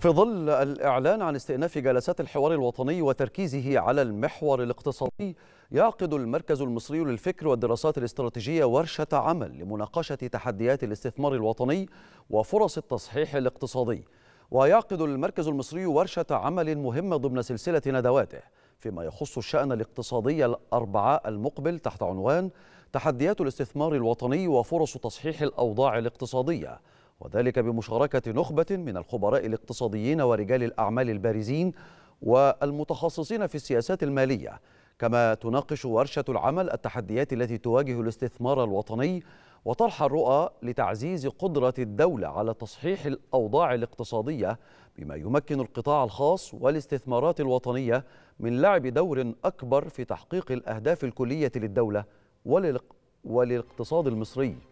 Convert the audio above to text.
في ظل الإعلان عن استئناف جلسات الحوار الوطني وتركيزه على المحور الاقتصادي يعقد المركز المصري للفكر والدراسات الاستراتيجية ورشة عمل لمناقشة تحديات الاستثمار الوطني وفرص التصحيح الاقتصادي ويعقد المركز المصري ورشة عمل مهمة ضمن سلسلة ندواته فيما يخص الشأن الاقتصادي الأربعاء المقبل تحت عنوان تحديات الاستثمار الوطني وفرص تصحيح الأوضاع الاقتصادية وذلك بمشاركة نخبة من الخبراء الاقتصاديين ورجال الأعمال البارزين والمتخصصين في السياسات المالية كما تناقش ورشة العمل التحديات التي تواجه الاستثمار الوطني وطرح الرؤى لتعزيز قدرة الدولة على تصحيح الأوضاع الاقتصادية بما يمكن القطاع الخاص والاستثمارات الوطنية من لعب دور أكبر في تحقيق الأهداف الكلية للدولة وللاقتصاد المصري